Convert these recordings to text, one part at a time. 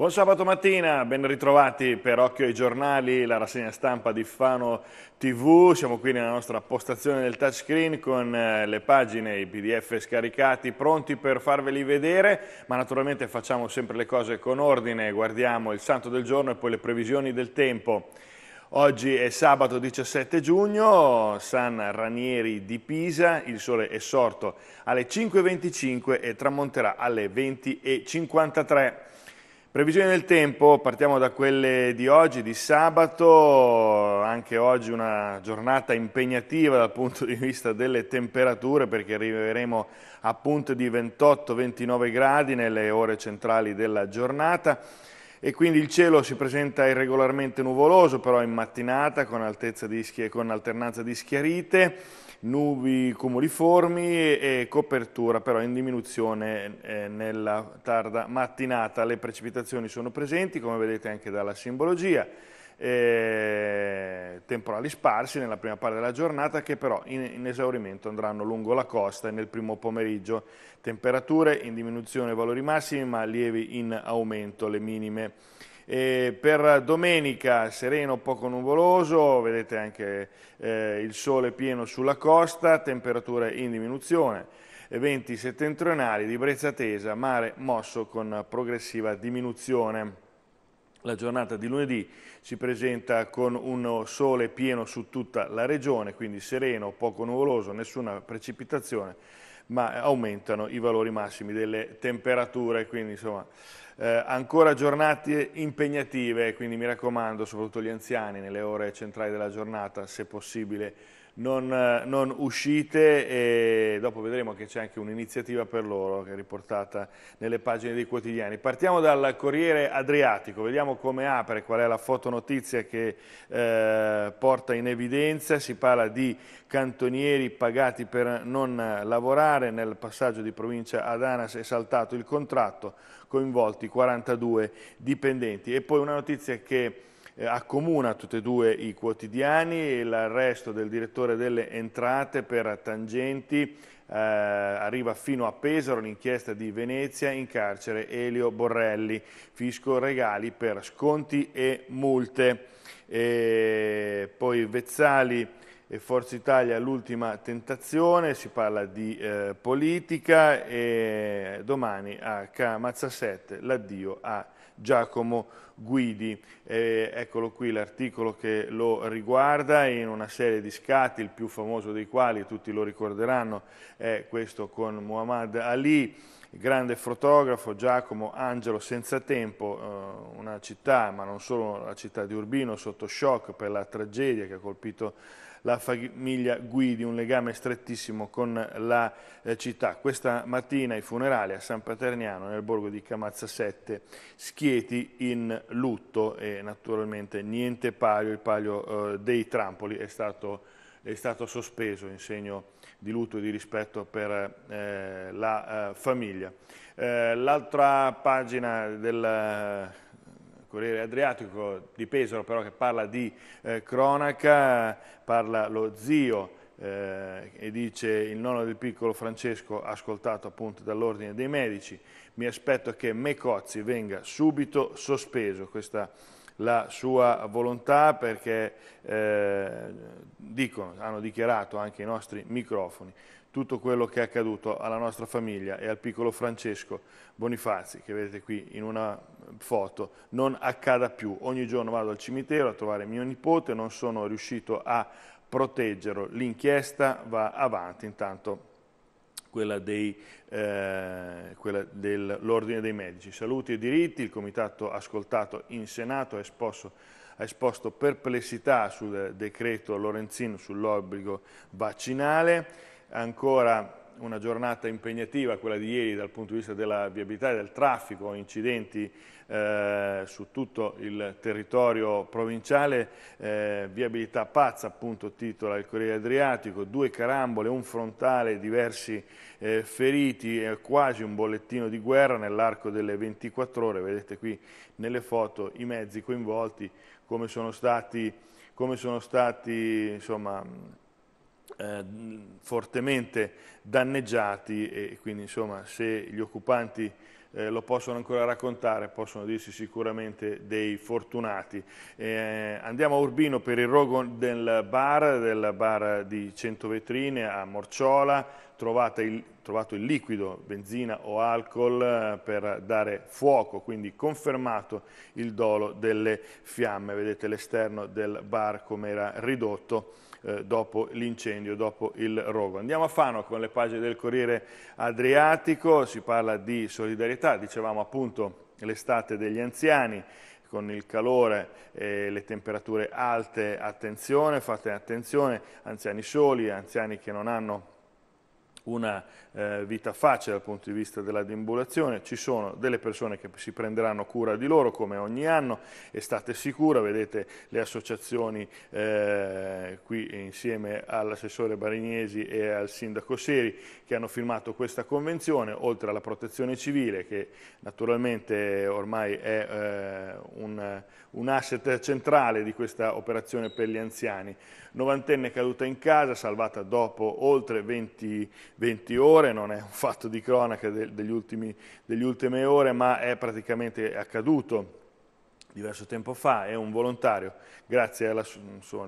Buon sabato mattina, ben ritrovati per Occhio ai giornali, la rassegna stampa di Fano TV. Siamo qui nella nostra postazione del touchscreen con eh, le pagine, i pdf scaricati, pronti per farveli vedere, ma naturalmente facciamo sempre le cose con ordine, guardiamo il santo del giorno e poi le previsioni del tempo. Oggi è sabato 17 giugno, San Ranieri di Pisa, il sole è sorto alle 5.25 e tramonterà alle 20.53. Previsioni del tempo, partiamo da quelle di oggi, di sabato, anche oggi una giornata impegnativa dal punto di vista delle temperature perché arriveremo a punte di 28-29 gradi nelle ore centrali della giornata e quindi il cielo si presenta irregolarmente nuvoloso però in mattinata con, di, con alternanza di schiarite nubi cumuliformi e copertura però in diminuzione eh, nella tarda mattinata. Le precipitazioni sono presenti, come vedete anche dalla simbologia. Eh, temporali sparsi nella prima parte della giornata che però in, in, esaurimento andranno lungo la costa e nel primo pomeriggio temperature in diminuzione valori massimi ma lievi in aumento le minime. E per domenica sereno, poco nuvoloso, vedete anche eh, il sole pieno sulla costa, temperature in diminuzione, venti settentrionali di brezza tesa, mare mosso con progressiva diminuzione. La giornata di lunedì si presenta con un sole pieno su tutta la regione, quindi sereno, poco nuvoloso, nessuna precipitazione ma aumentano i valori massimi delle temperature, quindi insomma eh, ancora giornate impegnative, quindi mi raccomando soprattutto gli anziani nelle ore centrali della giornata se possibile non, non uscite e dopo vedremo che c'è anche un'iniziativa per loro che è riportata nelle pagine dei quotidiani. Partiamo dal Corriere Adriatico, vediamo come apre, qual è la fotonotizia che eh, porta in evidenza, si parla di cantonieri pagati per non lavorare, nel passaggio di provincia ad Anas è saltato il contratto, coinvolti 42 dipendenti e poi una notizia che eh, accomuna tutti e due i quotidiani, l'arresto del direttore delle entrate per tangenti eh, arriva fino a Pesaro l'inchiesta di Venezia in carcere Elio Borrelli, fisco regali per sconti e multe. E poi Vezzali e Forza Italia l'ultima tentazione, si parla di eh, politica e domani a Mazzasette l'addio a Giacomo Guidi. Eh, eccolo qui l'articolo che lo riguarda in una serie di scatti, il più famoso dei quali, tutti lo ricorderanno, è questo con Muhammad Ali il grande fotografo Giacomo Angelo Senza Tempo, eh, una città, ma non solo la città di Urbino, sotto shock per la tragedia che ha colpito la famiglia Guidi, un legame strettissimo con la eh, città. Questa mattina i funerali a San Paterniano, nel borgo di Camazza 7, schieti in lutto e naturalmente niente palio, il palio eh, dei trampoli è stato è stato sospeso in segno di lutto e di rispetto per eh, la eh, famiglia. Eh, l'altra pagina del eh, Corriere Adriatico di Pesaro però che parla di eh, cronaca, parla lo zio eh, e dice il nonno del piccolo Francesco, ascoltato appunto dall'ordine dei medici, mi aspetto che Mecozzi venga subito sospeso, questa la sua volontà perché eh, dicono, hanno dichiarato anche i nostri microfoni tutto quello che è accaduto alla nostra famiglia e al piccolo Francesco Bonifazi, che vedete qui in una foto, non accada più. Ogni giorno vado al cimitero a trovare mio nipote, non sono riuscito a proteggerlo. L'inchiesta va avanti, intanto quella, dei, eh, quella dell'Ordine dei Medici. Saluti e diritti, il Comitato ascoltato in Senato ha esposto, ha esposto perplessità sul decreto Lorenzino sull'obbligo vaccinale, ancora una giornata impegnativa, quella di ieri, dal punto di vista della viabilità e del traffico, incidenti eh, su tutto il territorio provinciale, eh, viabilità pazza, appunto titola il Corriere Adriatico, due carambole, un frontale, diversi eh, feriti, quasi un bollettino di guerra nell'arco delle 24 ore, vedete qui nelle foto i mezzi coinvolti, come sono stati, come sono stati insomma, eh, fortemente danneggiati e quindi insomma se gli occupanti eh, lo possono ancora raccontare, possono dirsi sicuramente dei fortunati. Eh, andiamo a Urbino per il rogo del bar, del bar di Centovetrine a Morciola, il, trovato il liquido, benzina o alcol eh, per dare fuoco, quindi confermato il dolo delle fiamme. Vedete l'esterno del bar come era ridotto eh, dopo l'incendio, dopo il rogo. Andiamo a Fano con le pagine del Corriere Adriatico, si parla di solidarietà, dicevamo appunto l'estate degli anziani, con il calore e le temperature alte, attenzione, fate attenzione, anziani soli, anziani che non hanno una eh, vita facile dal punto di vista della deambulazione, ci sono delle persone che si prenderanno cura di loro come ogni anno e state sicura, vedete le associazioni eh, qui insieme all'assessore Barignesi e al sindaco Seri che hanno firmato questa convenzione, oltre alla protezione civile che naturalmente ormai è eh, un, un asset centrale di questa operazione per gli anziani. Novantenne caduta in casa, salvata dopo oltre 20 20 ore, non è un fatto di cronaca degli ultimi, delle ultime ore, ma è praticamente accaduto diverso tempo fa e un volontario, grazie al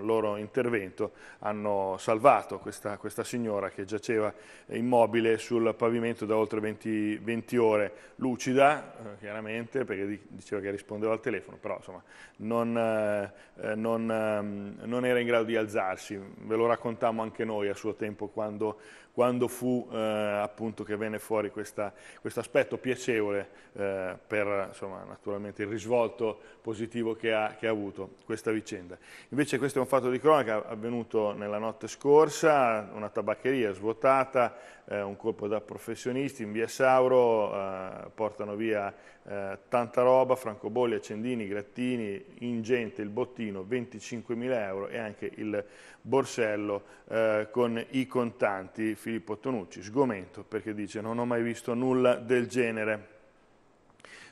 loro intervento, hanno salvato questa, questa, signora che giaceva immobile sul pavimento da oltre 20, 20 ore, lucida eh, chiaramente perché diceva che rispondeva al telefono, però insomma non, eh, eh non, eh, non era in grado di alzarsi, ve lo raccontammo anche noi a suo tempo quando quando fu eh, appunto che venne fuori questo aspetto piacevole eh, per insomma, naturalmente il risvolto positivo che ha, che ha, avuto questa vicenda. Invece questo è un fatto di cronaca avvenuto nella notte scorsa, una tabaccheria svuotata, eh, un colpo da professionisti in via Sauro, eh, portano via eh, tanta roba, francobolli, accendini, grattini, ingente il bottino, 25.000 euro e anche il borsello eh, con i contanti Filippo Tonucci, sgomento perché dice non ho mai visto nulla del genere.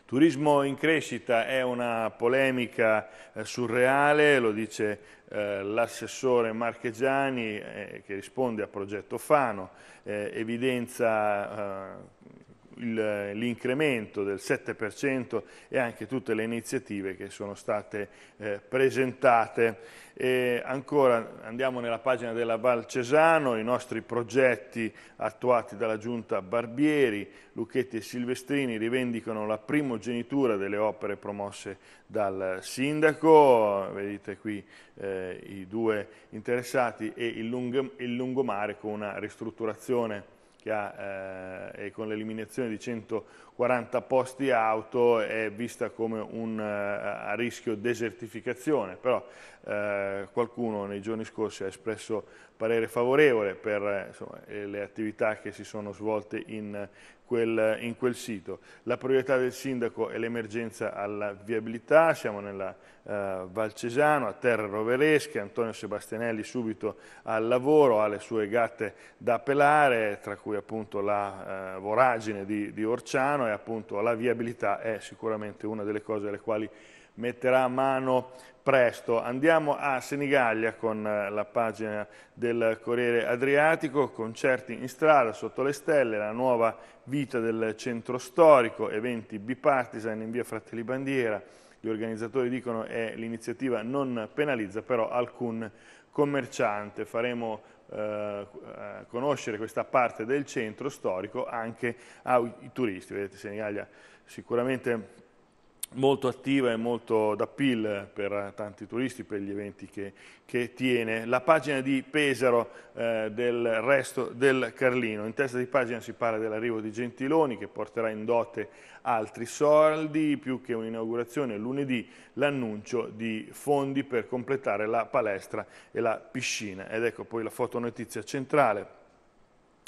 Turismo in crescita è una polemica eh, surreale, lo dice eh, l'assessore Marchegiani eh, che risponde a progetto Fano, eh, evidenza eh, l'incremento del 7% e anche tutte le iniziative che sono state eh, presentate. E ancora andiamo nella pagina della Val Cesano, i nostri progetti attuati dalla Giunta Barbieri, Lucchetti e Silvestrini rivendicano la primogenitura delle opere promosse dal Sindaco, vedete qui eh, i due interessati e il, lung il lungomare con una ristrutturazione che ha, eh, con l'eliminazione di 140 posti auto è vista come un, eh, a rischio desertificazione, però eh, qualcuno nei giorni scorsi ha espresso parere favorevole per eh, insomma, le attività che si sono svolte in quel, in quel sito. La priorità del sindaco è l'emergenza alla viabilità, siamo nella eh, Valcesano, a terra roveresche, Antonio Sebastianelli subito al lavoro, ha le sue gatte da pelare, tra cui appunto la eh, voragine di, di Orciano e appunto la viabilità è sicuramente una delle cose alle quali metterà a mano presto. Andiamo a Senigallia con eh, la pagina del Corriere Adriatico, concerti in strada sotto le stelle, la nuova vita del centro storico, eventi bipartisan in via Fratelli Bandiera. Gli organizzatori dicono che eh, l'iniziativa non penalizza però alcun commerciante. Faremo eh, conoscere questa parte del centro storico anche ai turisti. Vedete Senigallia sicuramente molto attiva e molto d'appeal per tanti turisti, per gli eventi che, che tiene. La pagina di Pesaro eh, del resto del Carlino, in testa di pagina si parla dell'arrivo di Gentiloni che porterà in dote altri soldi, più che un'inaugurazione lunedì l'annuncio di fondi per completare la palestra e la piscina. Ed ecco poi la fotonotizia centrale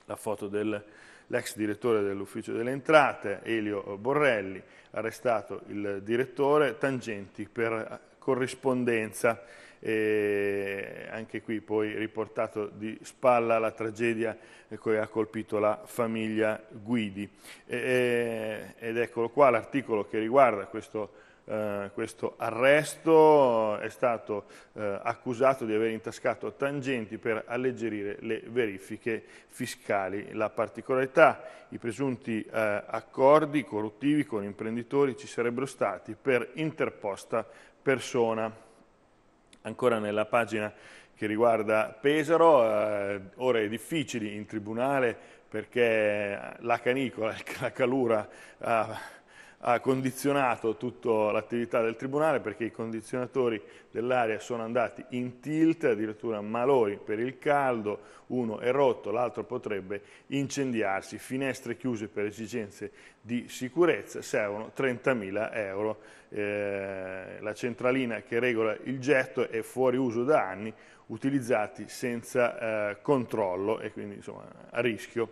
la foto dell'ex direttore dell'ufficio delle entrate, Elio Borrelli, arrestato il direttore, tangenti per corrispondenza, e anche qui poi riportato di spalla la tragedia che ha colpito la famiglia Guidi. ed eccolo qua l'articolo che riguarda questo eh, questo arresto, è stato eh, accusato di aver intascato tangenti per alleggerire le verifiche fiscali. La particolarità, i presunti eh, accordi corruttivi con imprenditori ci sarebbero stati per interposta persona. Ancora nella pagina che riguarda Pesaro, eh, ore difficili in tribunale perché la canicola, la calura ha ha condizionato tutta l'attività del Tribunale perché i condizionatori dell'aria sono andati in tilt, addirittura malori per il caldo, uno è rotto, l'altro potrebbe incendiarsi, finestre chiuse per esigenze di sicurezza, servono 30.000 euro. Eh, la centralina che regola il getto è fuori uso da anni, utilizzati senza eh, controllo e quindi insomma, a rischio.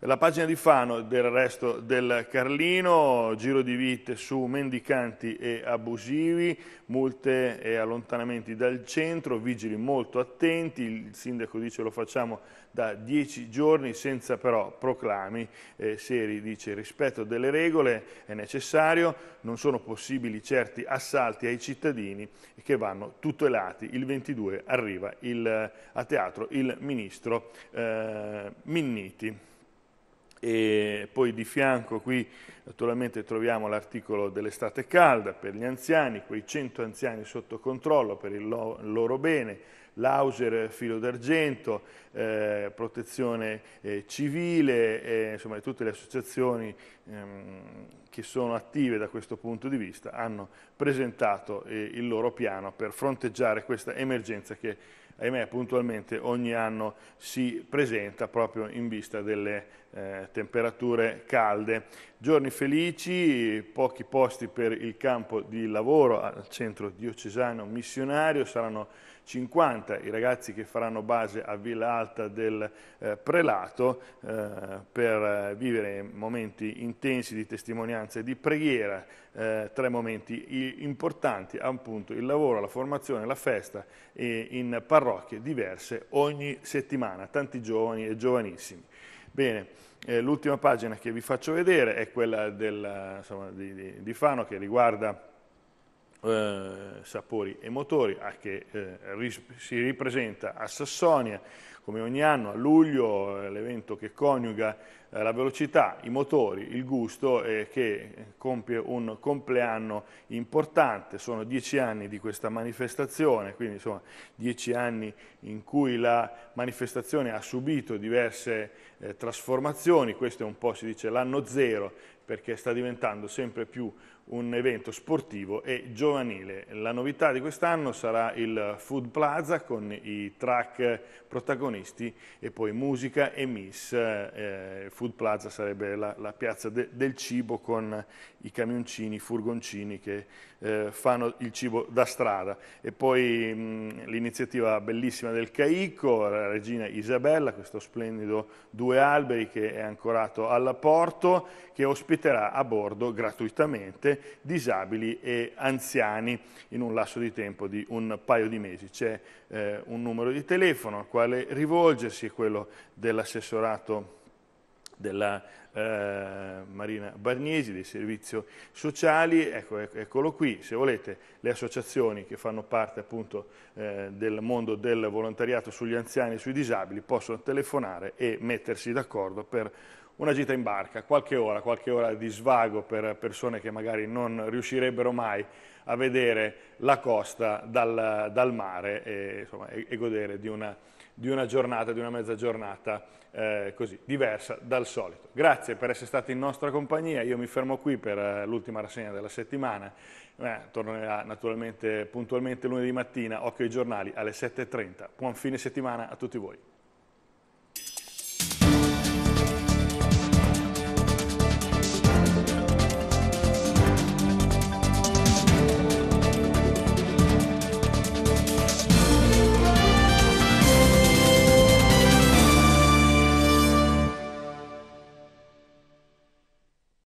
La pagina di Fano del resto del Carlino, giro di vite su mendicanti e abusivi, multe e allontanamenti dal centro, vigili molto attenti, il sindaco dice lo facciamo da dieci giorni senza però proclami, eh, Seri dice il rispetto delle regole è necessario, non sono possibili certi assalti ai cittadini che vanno tutelati. Il 22 arriva il, a teatro il ministro eh, Minniti e poi di fianco qui naturalmente troviamo l'articolo dell'estate calda per gli anziani, quei 100 anziani sotto controllo per il loro bene, l'Auser filo d'argento, eh, protezione eh, civile, eh, insomma tutte le associazioni ehm, che sono attive da questo punto di vista hanno presentato eh, il loro piano per fronteggiare questa emergenza che ahimè puntualmente ogni anno si presenta proprio in vista delle eh, temperature calde. Giorni felici, pochi posti per il campo di lavoro al centro diocesano missionario, saranno 50 i ragazzi che faranno base a Villa Alta del eh, Prelato eh, per vivere momenti intensi di testimonianza e di preghiera, eh, tre momenti importanti, appunto il lavoro, la formazione, la festa in parrocchie diverse ogni settimana, tanti giovani e giovanissimi. Bene, eh, l'ultima pagina che vi faccio vedere è quella del, insomma, di, di, di Fano che riguarda eh, sapori e motori che eh, si ripresenta a Sassonia come ogni anno a luglio, eh, l'evento che coniuga eh, la velocità, i motori, il gusto e eh, che compie un compleanno importante, sono dieci anni di questa manifestazione, quindi insomma dieci anni in cui la manifestazione ha subito diverse eh, trasformazioni, questo è un po' si dice l'anno zero perché sta diventando sempre più un evento sportivo e giovanile. La novità di quest'anno sarà il Food Plaza con i track protagonisti protagonisti e poi musica e Miss, eh, Food Plaza sarebbe la, la piazza de, del cibo con i camioncini, i furgoncini che eh, fanno il cibo da strada e poi l'iniziativa bellissima del Caico, la regina Isabella, questo splendido due alberi che è ancorato alla all'apporto che ospiterà a bordo gratuitamente disabili e anziani in un lasso di tempo di un paio di mesi. C'è eh, un numero di telefono al quale rivolgersi rivolgersi quello dell'assessorato della eh, Marina Barnesi, dei servizi sociali, ecco, eccolo qui, se volete le associazioni che fanno parte appunto eh, del mondo del volontariato sugli anziani e sui disabili possono telefonare e mettersi d'accordo per una gita in barca, qualche ora, qualche ora di svago per persone che magari non riuscirebbero mai a vedere la costa dal, dal mare e, insomma, e, e godere di una di una giornata, di una mezza giornata eh, così, diversa dal solito. Grazie per essere stati in nostra compagnia, io mi fermo qui per eh, l'ultima rassegna della settimana, eh, tornerà naturalmente puntualmente lunedì mattina, occhio ai giornali alle 7.30. Buon fine settimana a tutti voi.